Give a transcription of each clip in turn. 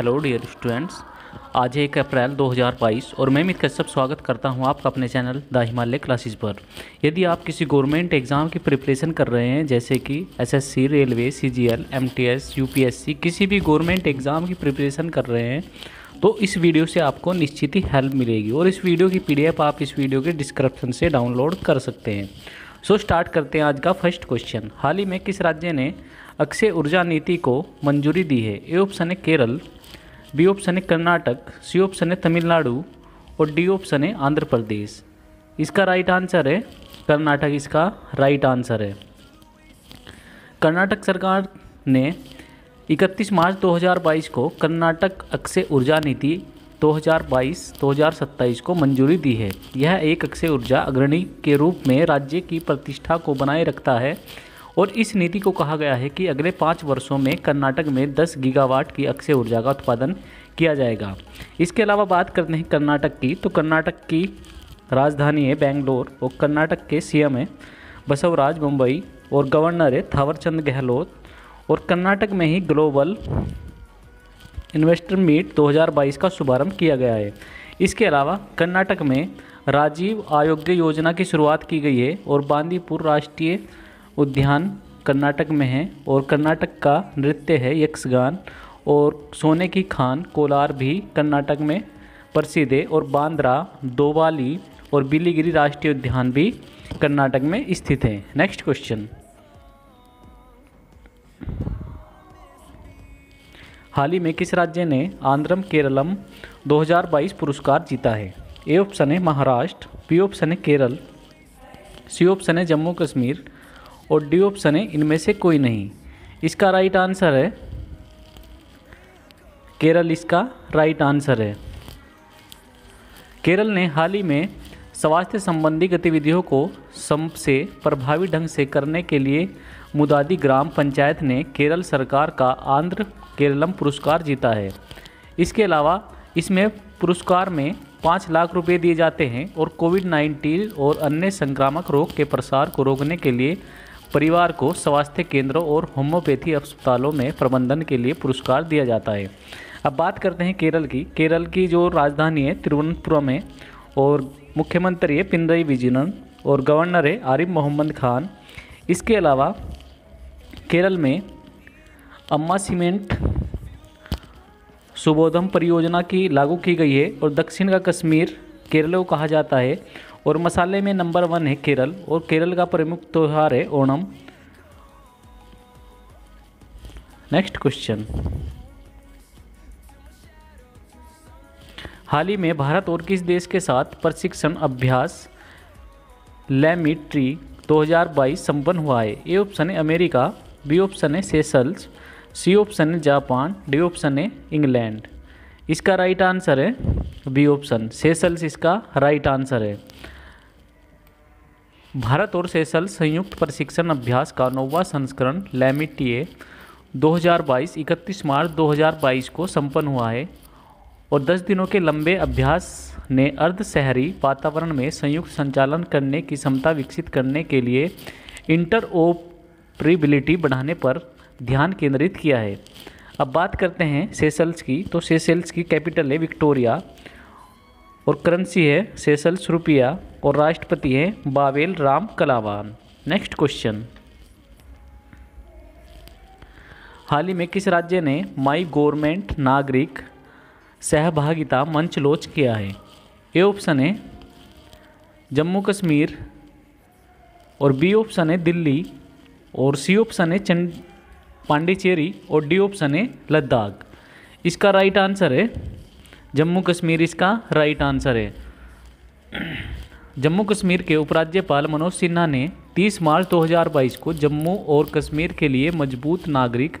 hello dear students आज एक अप्रैल 2022 और मैं मित्र सब स्वागत करता हूं आपका अपने चैनल द हिमालय क्लासेस पर यदि आप किसी गवर्नमेंट एग्ज़ाम की प्रिपरेशन कर रहे हैं जैसे कि SSC, railway CGL, MTS, UPSC किसी भी गवर्नमेंट एग्ज़ाम की प्रिपरेशन कर रहे हैं तो इस वीडियो से आपको निश्चित ही हेल्प मिलेगी और इस वीडियो की पी आप इस वीडियो के डिस्क्रिप्शन से डाउनलोड कर सकते हैं सो so, स्टार्ट करते हैं आज का फर्स्ट क्वेश्चन हाल ही में किस राज्य ने अक्षय ऊर्जा नीति को मंजूरी दी है ए ऑप्शन है केरल बी ऑप्शन है कर्नाटक सी ऑप्शन है तमिलनाडु और डी ऑप्शन है आंध्र प्रदेश इसका राइट आंसर है कर्नाटक इसका राइट आंसर है कर्नाटक सरकार ने 31 मार्च 2022 को कर्नाटक अक्षय ऊर्जा नीति 2022-2027 को मंजूरी दी है यह एक अक्षय ऊर्जा अग्रणी के रूप में राज्य की प्रतिष्ठा को बनाए रखता है और इस नीति को कहा गया है कि अगले पाँच वर्षों में कर्नाटक में दस गीगावाट की अक्षय ऊर्जा का उत्पादन किया जाएगा इसके अलावा बात करते हैं कर्नाटक की तो कर्नाटक की राजधानी है बेंगलोर और कर्नाटक के एम है बसवराज मुंबई और गवर्नर है थावरचंद गहलोत और कर्नाटक में ही ग्लोबल इन्वेस्टर मीट 2022 का शुभारंभ किया गया है इसके अलावा कर्नाटक में राजीव आयोग्य योजना की शुरुआत की गई है और बांदीपुर राष्ट्रीय उद्यान कर्नाटक में है और कर्नाटक का नृत्य है यक्षगान और सोने की खान कोलार भी कर्नाटक में प्रसिद्ध है और बांद्रा दोवाली और बिलीगिरी राष्ट्रीय उद्यान भी कर्नाटक में स्थित है नेक्स्ट क्वेश्चन हाल ही में किस राज्य ने आंध्रम केरलम 2022 पुरस्कार जीता है ए ऑप्शन है महाराष्ट्र बी ऑप्शन है केरल सी ऑप्शन है जम्मू कश्मीर और डी ऑप्शन है इनमें से कोई नहीं इसका राइट आंसर है केरल इसका राइट आंसर है केरल ने हाल ही में स्वास्थ्य संबंधी गतिविधियों को सबसे प्रभावी ढंग से करने के लिए मुदादी ग्राम पंचायत ने केरल सरकार का आंध्र केरलम पुरस्कार जीता है इसके अलावा इसमें पुरस्कार में पाँच लाख रुपए दिए जाते हैं और कोविड 19 और अन्य संक्रामक रोग के प्रसार को रोकने के लिए परिवार को स्वास्थ्य केंद्रों और होम्योपैथी अस्पतालों में प्रबंधन के लिए पुरस्कार दिया जाता है अब बात करते हैं केरल की केरल की जो राजधानी है तिरुवनंतपुरम है और मुख्यमंत्री है पिंदई विजयन और गवर्नर है आरिफ मोहम्मद खान इसके अलावा केरल में अम्मा सीमेंट सुबोधम परियोजना की लागू की गई है और दक्षिण का कश्मीर केरल को कहा जाता है और मसाले में नंबर वन है केरल और केरल का प्रमुख त्यौहार है ओणम नेक्स्ट क्वेश्चन हाल ही में भारत और किस देश के साथ प्रशिक्षण अभ्यास लेमिट्री 2022 संपन्न हुआ है ए ऑप्शन है अमेरिका बी ऑप्शन है सेसल्स सी ऑप्शन है जापान डी ऑप्शन है इंग्लैंड इसका राइट आंसर है बी ऑप्शन सेसल्स इसका राइट आंसर है भारत और सेसल्स संयुक्त प्रशिक्षण अभ्यास का नौवा संस्करण लैमिटीए 2022 31 मार्च 2022 को संपन्न हुआ है और 10 दिनों के लंबे अभ्यास ने अर्ध शहरी वातावरण में संयुक्त संचालन करने की क्षमता विकसित करने के लिए ओपरेबिलिटी बढ़ाने पर ध्यान केंद्रित किया है अब बात करते हैं सेशल्स की तो सेशल्स की कैपिटल है विक्टोरिया और करेंसी है सेसल्स रुपया और राष्ट्रपति हैं Wavel Ramkalawan next question हाल ही में किस राज्य ने माई गवर्नमेंट नागरिक सहभागिता मंच लॉन्च किया है ए ऑप्शन है जम्मू कश्मीर और बी ऑप्शन है दिल्ली और सी ऑप्शन है चंड पांडिचेरी और डी ऑप्शन है लद्दाख इसका राइट आंसर है जम्मू कश्मीर इसका राइट आंसर है जम्मू कश्मीर के उपराज्यपाल मनोज सिन्हा ने 30 मार्च 2022 को जम्मू और कश्मीर के लिए मजबूत नागरिक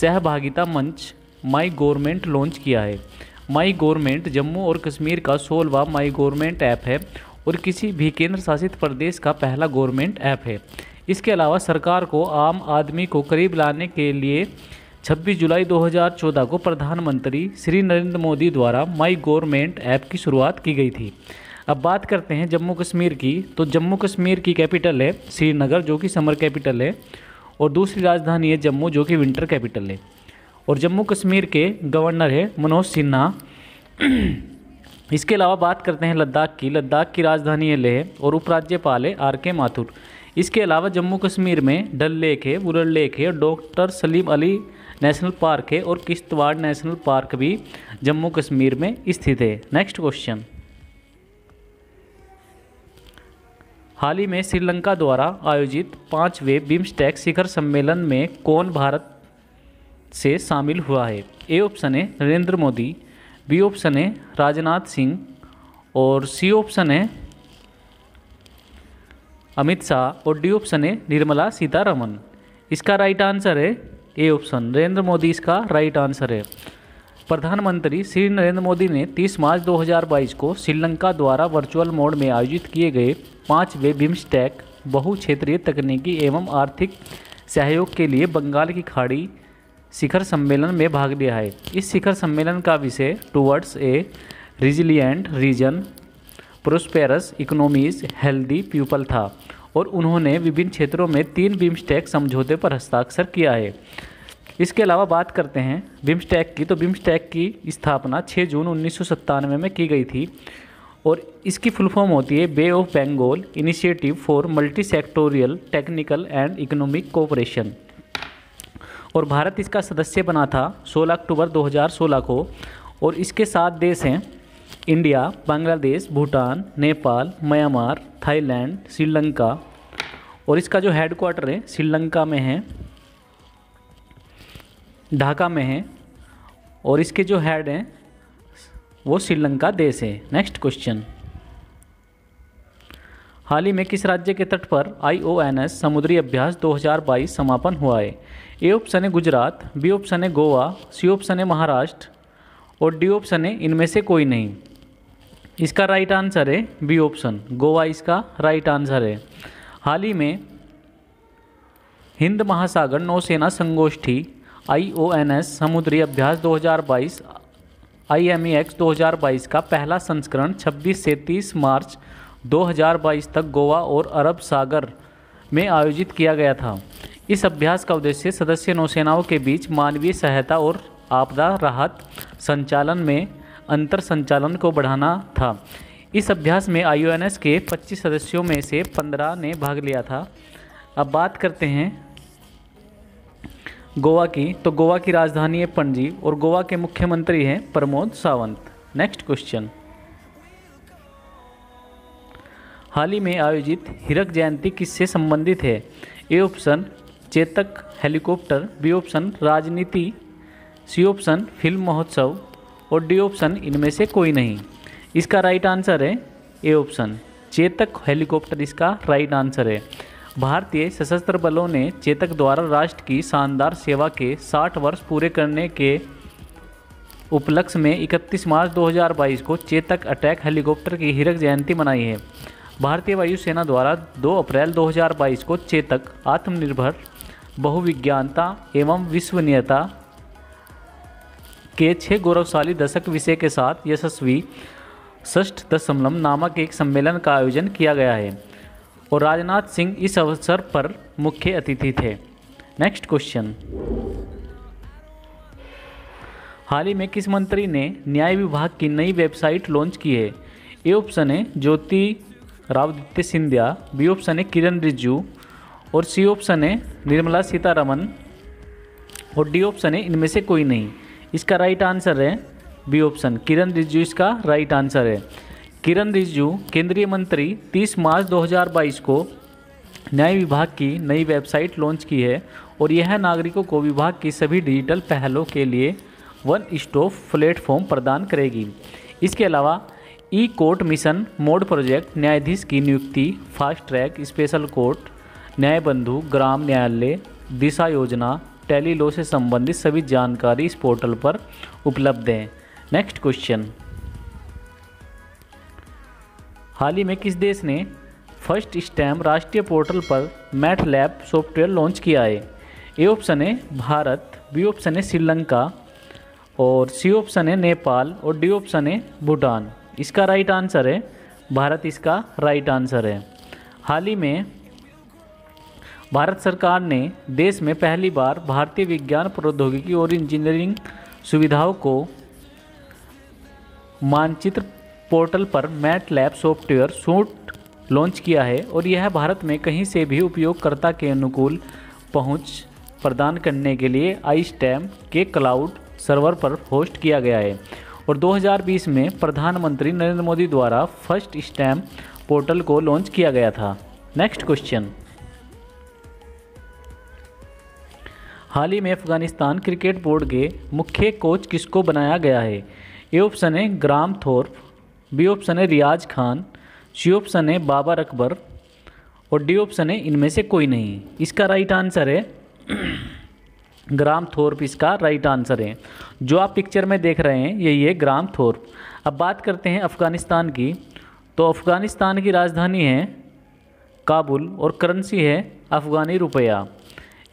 सहभागिता मंच माई गवर्नमेंट लॉन्च किया है माई गवर्नमेंट जम्मू और कश्मीर का सोलवा माई गवर्नमेंट ऐप है और किसी भी केंद्र शासित प्रदेश का पहला गवर्नमेंट ऐप है इसके अलावा सरकार को आम आदमी को करीब लाने के लिए 26 जुलाई 2014 को प्रधानमंत्री श्री नरेंद्र मोदी द्वारा माई गवर्नमेंट ऐप की शुरुआत की गई थी अब बात करते हैं जम्मू कश्मीर की तो जम्मू कश्मीर की कैपिटल है श्रीनगर जो कि समर कैपिटल है और दूसरी राजधानी है जम्मू जो कि विंटर कैपिटल है और जम्मू कश्मीर के गवर्नर है मनोज सिन्हा इसके अलावा बात करते हैं लद्दाख की लद्दाख की राजधानी है लेह और उपराज्यपाल है आर के माथुर इसके अलावा जम्मू कश्मीर में डल लेक है वुरल लेक है doctor Salim Ali national park है और किश्तवाड़ नेशनल पार्क भी जम्मू कश्मीर में स्थित है नेक्स्ट क्वेश्चन हाल ही में श्रीलंका द्वारा आयोजित पाँचवें बिम्स्टेक शिखर सम्मेलन में कौन भारत से शामिल हुआ है ए ऑप्शन है नरेंद्र मोदी बी ऑप्शन है राजनाथ सिंह और सी ऑप्शन है अमित शाह और डी ऑप्शन है निर्मला सीतारमन इसका राइट आंसर है ए ऑप्शन नरेंद्र मोदी इसका राइट आंसर है प्रधानमंत्री श्री नरेंद्र मोदी ने 30 मार्च 2022 को श्रीलंका द्वारा वर्चुअल मोड में आयोजित किए गए पाँचवें बिम्स्टैक बहु क्षेत्रीय तकनीकी एवं आर्थिक सहयोग के लिए बंगाल की खाड़ी शिखर सम्मेलन में भाग लिया है इस शिखर सम्मेलन का विषय towards a resilient region prosperous economies healthy people था और उन्होंने विभिन्न क्षेत्रों में तीन बिम्स्टेक समझौते पर हस्ताक्षर किया है इसके अलावा बात करते हैं बिम्स्टेक की तो बिम्स्टेक की स्थापना 6 जून उन्नीस में की गई थी और इसकी फुल फॉर्म होती है bay of Bengal initiative for multi sectoral technical and economic cooperation और भारत इसका सदस्य बना था 16 अक्टूबर 2016 को और इसके सात देश हैं India Bangladesh Bhutan Nepal Myanmar Thailand Sri Lanka और इसका जो हेड क्वार्टर है श्रीलंका में है ढाका में है और इसके जो हेड हैं वो श्रीलंका देश है नेक्स्ट क्वेश्चन हाल ही में किस राज्य के तट पर आईओएनएस समुद्री अभ्यास 2022 समापन हुआ है ए ऑप्शन है गुजरात बी ऑप्शन है गोवा सी ऑप्शन है महाराष्ट्र और डी ऑप्शन है इनमें से कोई नहीं इसका राइट आंसर है बी ऑप्शन गोवा इसका राइट आंसर है हाल ही में हिंद महासागर नौसेना संगोष्ठी आईओएनएस समुद्री अभ्यास 2022 आईएमईएक्स 2022 का पहला संस्करण 26 से 30 मार्च 2022 तक गोवा और अरब सागर में आयोजित किया गया था इस अभ्यास का उद्देश्य सदस्य नौसेनाओं के बीच मानवीय सहायता और आपदा राहत संचालन में अंतर संचालन को बढ़ाना था इस अभ्यास में आई के 25 सदस्यों में से 15 ने भाग लिया था अब बात करते हैं गोवा की तो गोवा की राजधानी है पणजी और गोवा के मुख्यमंत्री हैं प्रमोद सावंत नेक्स्ट क्वेश्चन हाल ही में आयोजित हिरक जयंती किससे संबंधित है A option Chetak helicopter B option राजनीति सी ऑप्शन फिल्म महोत्सव और डी ऑप्शन इनमें से कोई नहीं इसका राइट आंसर है ए ऑप्शन चेतक हेलीकॉप्टर इसका राइट आंसर है भारतीय सशस्त्र बलों ने चेतक द्वारा राष्ट्र की शानदार सेवा के 60 वर्ष पूरे करने के उपलक्ष्य में 31 मार्च 2022 को चेतक अटैक हेलीकॉप्टर की हीरक जयंती मनाई है भारतीय वायुसेना द्वारा 2 अप्रैल 2022 को चेतक आत्मनिर्भर बहुविज्ञानता एवं विश्वनीयता के छः गौरवशाली दशक विषय के साथ यशस्वी ष्ठ दशमलव नामक एक सम्मेलन का आयोजन किया गया है और राजनाथ सिंह इस अवसर पर मुख्य अतिथि थे नेक्स्ट क्वेश्चन हाल ही में किस मंत्री ने न्याय विभाग की नई वेबसाइट लॉन्च की है ए ऑप्शन है Jyotiraditya Scindia B option है किरण रिजू और सी ऑप्शन है निर्मला सीतारमन और डी ऑप्शन है इनमें से कोई नहीं इसका राइट आंसर है बी ऑप्शन किरण रिजिजू इसका राइट आंसर है किरण रिजिजू केंद्रीय मंत्री 30 मार्च 2022 को न्याय विभाग की नई वेबसाइट लॉन्च की है और यह नागरिकों को विभाग की सभी डिजिटल पहलों के लिए वन स्टॉप प्लेटफॉर्म प्रदान करेगी इसके अलावा e court mission mode project न्यायाधीश की नियुक्ति फास्ट ट्रैक स्पेशल कोर्ट न्यायबंधु ग्राम न्यायालय दिशा योजना टैली लॉ से संबंधित सभी जानकारी इस पोर्टल पर उपलब्ध हैं नेक्स्ट क्वेश्चन हाल ही में किस देश ने फर्स्ट स्टैम राष्ट्रीय पोर्टल पर मैथ लैब सॉफ्टवेयर लॉन्च किया है ए ऑप्शन है भारत बी ऑप्शन है श्रीलंका और सी ऑप्शन है नेपाल और डी ऑप्शन है भूटान इसका राइट आंसर है भारत इसका राइट आंसर है हाल ही में भारत सरकार ने देश में पहली बार भारतीय विज्ञान प्रौद्योगिकी और इंजीनियरिंग सुविधाओं को मानचित्र पोर्टल पर MATLAB software suite launch किया है और यह भारत में कहीं से भी उपयोगकर्ता के अनुकूल पहुंच प्रदान करने के लिए आई स्टैम के क्लाउड सर्वर पर होस्ट किया गया है और 2020 में प्रधानमंत्री नरेंद्र मोदी द्वारा फर्स्ट स्टैम पोर्टल को लॉन्च किया गया था नेक्स्ट क्वेश्चन हाल ही में अफगानिस्तान क्रिकेट बोर्ड के मुख्य कोच किसको बनाया गया है ए ऑप्शन है ग्राम थोर्फ बी ऑप्शन है रियाज खान सी ऑप्शन है बाबर अकबर और डी ऑप्शन है इनमें से कोई नहीं इसका राइट आंसर है ग्राम थोर्प इसका राइट आंसर है जो आप पिक्चर में देख रहे हैं यही है ग्राम थोर्प अब बात करते हैं अफ़गानिस्तान की तो अफ़गानिस्तान की राजधानी है काबुल और करेंसी है अफ़गानी रुपया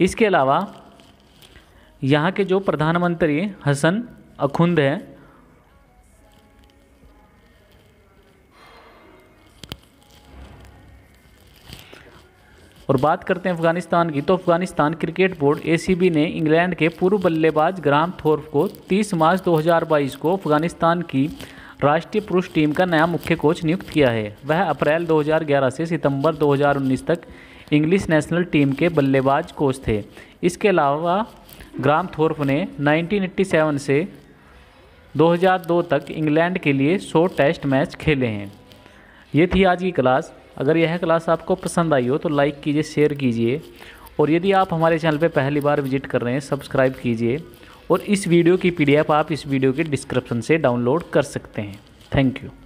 इसके अलावा यहाँ के जो प्रधानमंत्री हसन अखुंद हैं और बात करते हैं अफगानिस्तान की तो अफगानिस्तान क्रिकेट बोर्ड एसीबी ने इंग्लैंड के पूर्व बल्लेबाज ग्राम थोर्फ को 30 मार्च 2022 को अफगानिस्तान की राष्ट्रीय पुरुष टीम का नया मुख्य कोच नियुक्त किया है वह अप्रैल 2011 से सितंबर 2019 तक इंग्लिश नेशनल टीम के बल्लेबाज कोच थे इसके अलावा ग्राम थोर्प ने 1987 से 2002 तक इंग्लैंड के लिए 100 टेस्ट मैच खेले हैं ये थी आज की क्लास अगर यह क्लास आपको पसंद आई हो तो लाइक कीजिए शेयर कीजिए और यदि आप हमारे चैनल पर पहली बार विजिट कर रहे हैं सब्सक्राइब कीजिए और इस वीडियो की पीडीएफ आप इस वीडियो के डिस्क्रिप्शन से डाउनलोड कर सकते हैं थैंक यू